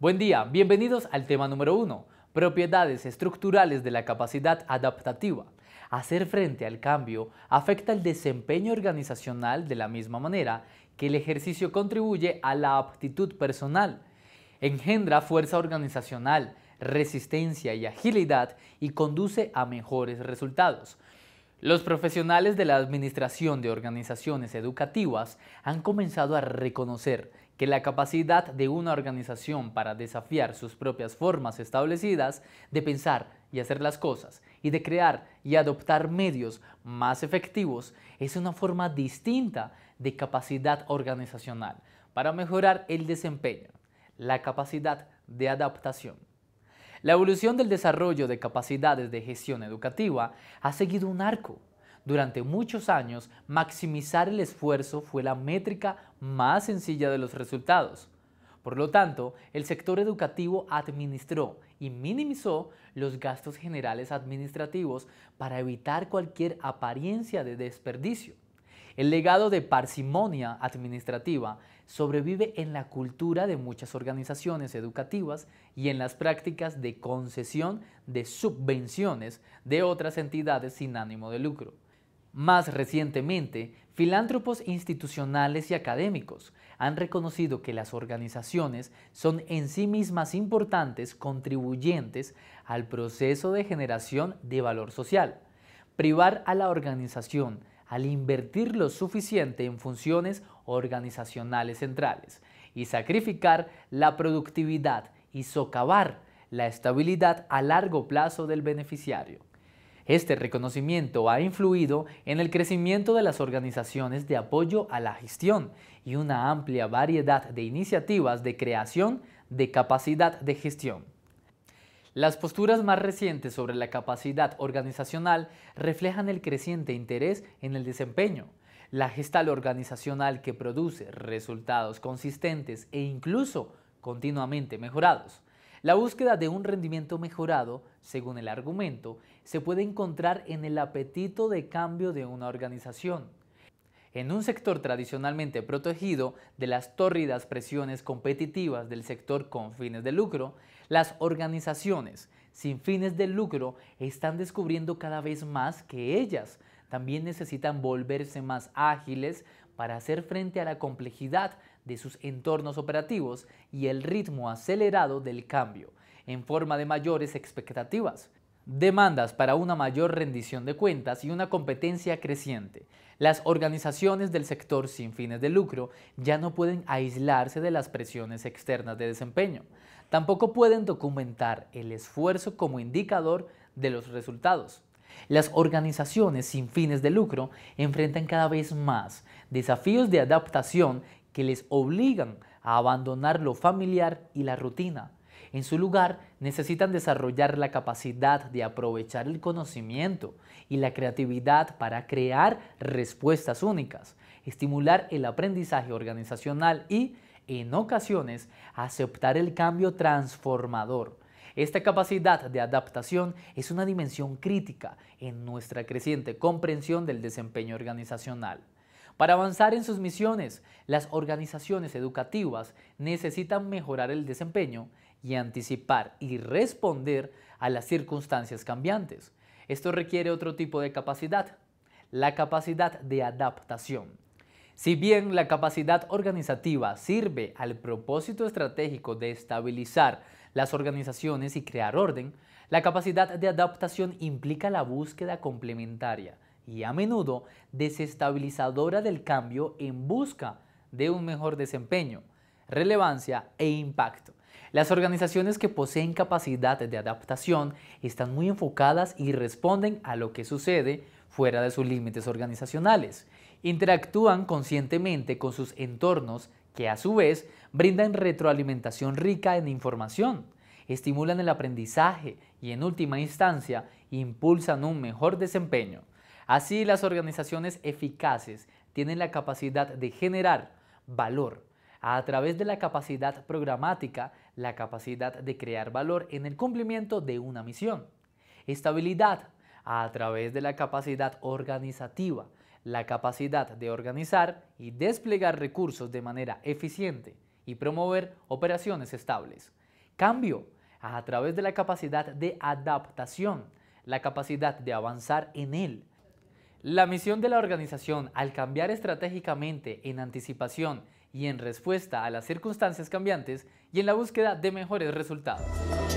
Buen día, bienvenidos al tema número 1, propiedades estructurales de la capacidad adaptativa. Hacer frente al cambio afecta el desempeño organizacional de la misma manera que el ejercicio contribuye a la aptitud personal. Engendra fuerza organizacional, resistencia y agilidad y conduce a mejores resultados. Los profesionales de la administración de organizaciones educativas han comenzado a reconocer que la capacidad de una organización para desafiar sus propias formas establecidas de pensar y hacer las cosas y de crear y adoptar medios más efectivos es una forma distinta de capacidad organizacional para mejorar el desempeño, la capacidad de adaptación. La evolución del desarrollo de capacidades de gestión educativa ha seguido un arco. Durante muchos años, maximizar el esfuerzo fue la métrica más sencilla de los resultados. Por lo tanto, el sector educativo administró y minimizó los gastos generales administrativos para evitar cualquier apariencia de desperdicio. El legado de parsimonia administrativa sobrevive en la cultura de muchas organizaciones educativas y en las prácticas de concesión de subvenciones de otras entidades sin ánimo de lucro. Más recientemente, filántropos institucionales y académicos han reconocido que las organizaciones son en sí mismas importantes contribuyentes al proceso de generación de valor social. Privar a la organización al invertir lo suficiente en funciones organizacionales centrales y sacrificar la productividad y socavar la estabilidad a largo plazo del beneficiario. Este reconocimiento ha influido en el crecimiento de las organizaciones de apoyo a la gestión y una amplia variedad de iniciativas de creación de capacidad de gestión. Las posturas más recientes sobre la capacidad organizacional reflejan el creciente interés en el desempeño, la gestal organizacional que produce resultados consistentes e incluso continuamente mejorados. La búsqueda de un rendimiento mejorado, según el argumento, se puede encontrar en el apetito de cambio de una organización. En un sector tradicionalmente protegido de las tórridas presiones competitivas del sector con fines de lucro, las organizaciones sin fines de lucro están descubriendo cada vez más que ellas también necesitan volverse más ágiles para hacer frente a la complejidad de sus entornos operativos y el ritmo acelerado del cambio, en forma de mayores expectativas demandas para una mayor rendición de cuentas y una competencia creciente. Las organizaciones del sector sin fines de lucro ya no pueden aislarse de las presiones externas de desempeño. Tampoco pueden documentar el esfuerzo como indicador de los resultados. Las organizaciones sin fines de lucro enfrentan cada vez más desafíos de adaptación que les obligan a abandonar lo familiar y la rutina. En su lugar, necesitan desarrollar la capacidad de aprovechar el conocimiento y la creatividad para crear respuestas únicas, estimular el aprendizaje organizacional y, en ocasiones, aceptar el cambio transformador esta capacidad de adaptación es una dimensión crítica en nuestra creciente comprensión del desempeño organizacional. Para avanzar en sus misiones, las organizaciones educativas necesitan mejorar el desempeño y anticipar y responder a las circunstancias cambiantes. Esto requiere otro tipo de capacidad, la capacidad de adaptación. Si bien la capacidad organizativa sirve al propósito estratégico de estabilizar las organizaciones y crear orden, la capacidad de adaptación implica la búsqueda complementaria y a menudo desestabilizadora del cambio en busca de un mejor desempeño, relevancia e impacto. Las organizaciones que poseen capacidad de adaptación están muy enfocadas y responden a lo que sucede fuera de sus límites organizacionales. Interactúan conscientemente con sus entornos que a su vez brindan retroalimentación rica en información estimulan el aprendizaje y en última instancia impulsan un mejor desempeño. Así las organizaciones eficaces tienen la capacidad de generar valor a través de la capacidad programática, la capacidad de crear valor en el cumplimiento de una misión. Estabilidad a través de la capacidad organizativa, la capacidad de organizar y desplegar recursos de manera eficiente y promover operaciones estables. Cambio a través de la capacidad de adaptación, la capacidad de avanzar en él. La misión de la organización al cambiar estratégicamente en anticipación y en respuesta a las circunstancias cambiantes y en la búsqueda de mejores resultados.